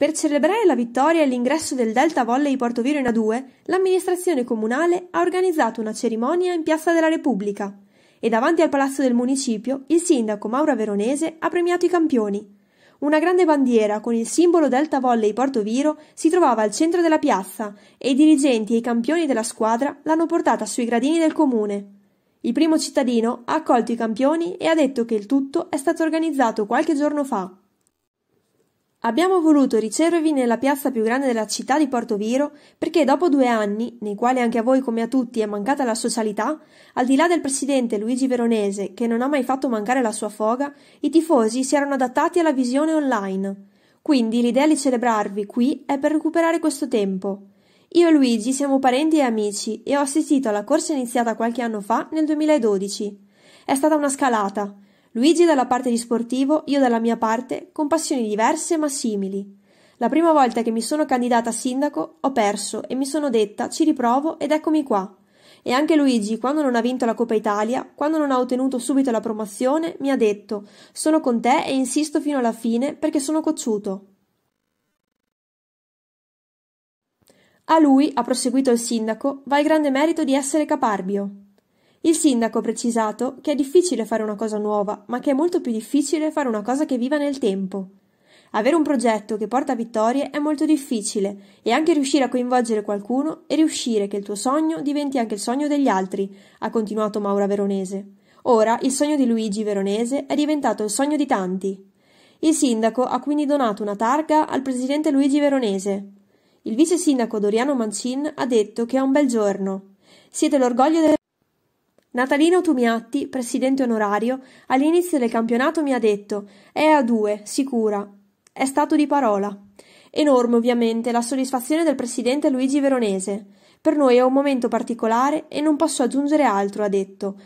Per celebrare la vittoria e l'ingresso del Delta Volley Porto Viro in A2, l'amministrazione comunale ha organizzato una cerimonia in Piazza della Repubblica e davanti al palazzo del municipio il sindaco Maura Veronese ha premiato i campioni. Una grande bandiera con il simbolo Delta Volley Porto Viro si trovava al centro della piazza e i dirigenti e i campioni della squadra l'hanno portata sui gradini del comune. Il primo cittadino ha accolto i campioni e ha detto che il tutto è stato organizzato qualche giorno fa. Abbiamo voluto ricevervi nella piazza più grande della città di Porto Viro perché dopo due anni, nei quali anche a voi come a tutti è mancata la socialità, al di là del presidente Luigi Veronese che non ha mai fatto mancare la sua foga, i tifosi si erano adattati alla visione online. Quindi l'idea di celebrarvi qui è per recuperare questo tempo. Io e Luigi siamo parenti e amici e ho assistito alla corsa iniziata qualche anno fa nel 2012. È stata una scalata. Luigi dalla parte di sportivo, io dalla mia parte, con passioni diverse ma simili. La prima volta che mi sono candidata a sindaco ho perso e mi sono detta ci riprovo ed eccomi qua. E anche Luigi, quando non ha vinto la Coppa Italia, quando non ha ottenuto subito la promozione, mi ha detto sono con te e insisto fino alla fine perché sono cocciuto. A lui, ha proseguito il sindaco, va il grande merito di essere caparbio. Il sindaco ha precisato che è difficile fare una cosa nuova, ma che è molto più difficile fare una cosa che viva nel tempo. Avere un progetto che porta vittorie è molto difficile e anche riuscire a coinvolgere qualcuno e riuscire che il tuo sogno diventi anche il sogno degli altri, ha continuato Maura Veronese. Ora il sogno di Luigi Veronese è diventato il sogno di tanti. Il sindaco ha quindi donato una targa al presidente Luigi Veronese. Il vice sindaco Doriano Mancin ha detto che è un bel giorno. Siete l'orgoglio del Natalino Tumiatti, presidente onorario, all'inizio del campionato mi ha detto «È a due, sicura». È stato di parola. Enorme ovviamente la soddisfazione del presidente Luigi Veronese. Per noi è un momento particolare e non posso aggiungere altro, ha detto.